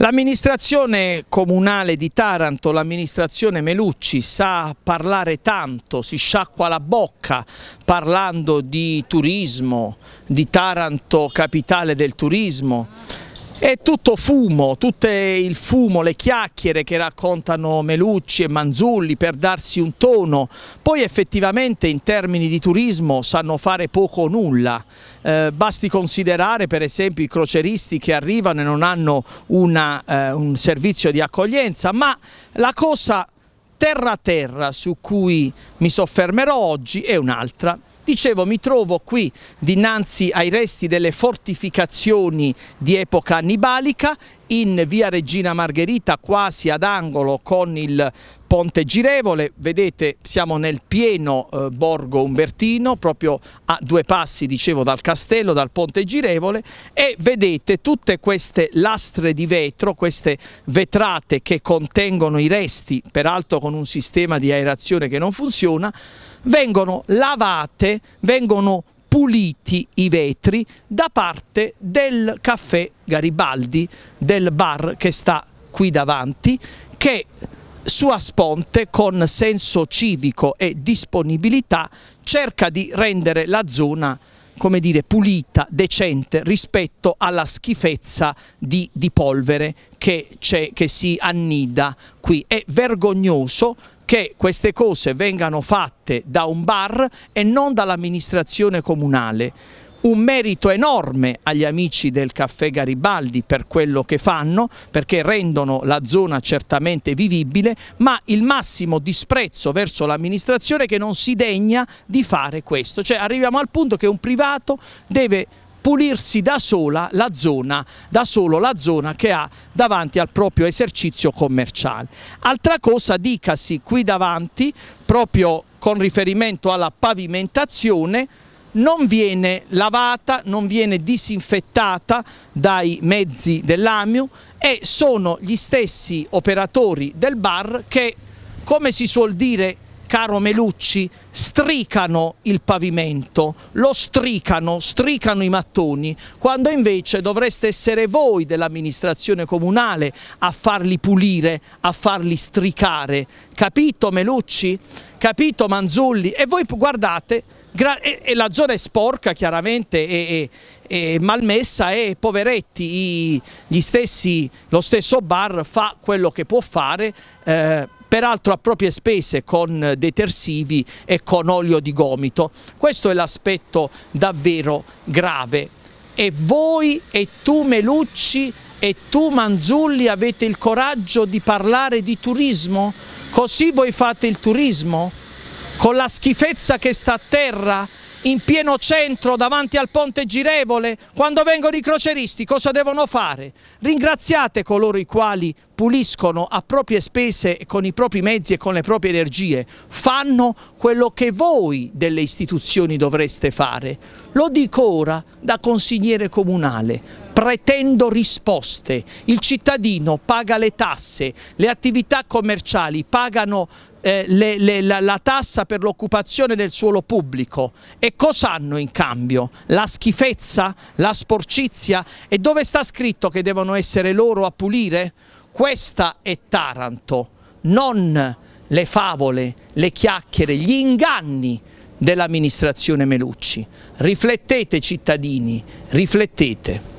L'amministrazione comunale di Taranto, l'amministrazione Melucci, sa parlare tanto, si sciacqua la bocca parlando di turismo, di Taranto capitale del turismo, è tutto fumo, tutto il fumo, le chiacchiere che raccontano Melucci e Manzulli per darsi un tono, poi effettivamente in termini di turismo sanno fare poco o nulla, eh, basti considerare per esempio i croceristi che arrivano e non hanno una, eh, un servizio di accoglienza, ma la cosa terra a terra su cui mi soffermerò oggi è un'altra, Dicevo, mi trovo qui dinanzi ai resti delle fortificazioni di epoca annibalica in via Regina Margherita quasi ad angolo con il Ponte Girevole, vedete siamo nel pieno eh, borgo umbertino, proprio a due passi dicevo dal castello, dal ponte Girevole e vedete tutte queste lastre di vetro, queste vetrate che contengono i resti, peraltro con un sistema di aerazione che non funziona, vengono lavate, vengono puliti i vetri da parte del caffè Garibaldi, del bar che sta qui davanti, che sua sponte con senso civico e disponibilità cerca di rendere la zona come dire, pulita, decente rispetto alla schifezza di, di polvere che, che si annida qui. È vergognoso che queste cose vengano fatte da un bar e non dall'amministrazione comunale un merito enorme agli amici del caffè Garibaldi per quello che fanno, perché rendono la zona certamente vivibile, ma il massimo disprezzo verso l'amministrazione che non si degna di fare questo. Cioè arriviamo al punto che un privato deve pulirsi da, sola la zona, da solo la zona che ha davanti al proprio esercizio commerciale. Altra cosa dicasi qui davanti, proprio con riferimento alla pavimentazione, non viene lavata, non viene disinfettata dai mezzi dell'AMIU e sono gli stessi operatori del bar che, come si suol dire, caro Melucci, stricano il pavimento, lo stricano, stricano i mattoni, quando invece dovreste essere voi dell'amministrazione comunale a farli pulire, a farli stricare. Capito Melucci? Capito Manzulli? E voi guardate, Gra- e, e, la zona è sporca chiaramente e, e malmessa e poveretti i, gli stessi, lo stesso bar fa quello che può fare eh, peraltro a proprie spese con detersivi e con olio di gomito questo è l'aspetto davvero grave e voi e tu Melucci e tu Manzulli avete il coraggio di parlare di turismo? Così voi fate il turismo? con la schifezza che sta a terra, in pieno centro davanti al ponte girevole, quando vengono i croceristi cosa devono fare? Ringraziate coloro i quali puliscono a proprie spese con i propri mezzi e con le proprie energie, fanno quello che voi delle istituzioni dovreste fare. Lo dico ora da consigliere comunale, pretendo risposte, il cittadino paga le tasse, le attività commerciali pagano eh, le, le, la, la, tassa per l'occupazione del suolo pubblico e cosa hanno in cambio? La schifezza? La sporcizia? E dove sta scritto che devono essere loro a pulire? Questa è Taranto, non le favole, le chiacchiere, gli inganni dell'amministrazione Melucci. Riflettete cittadini, riflettete.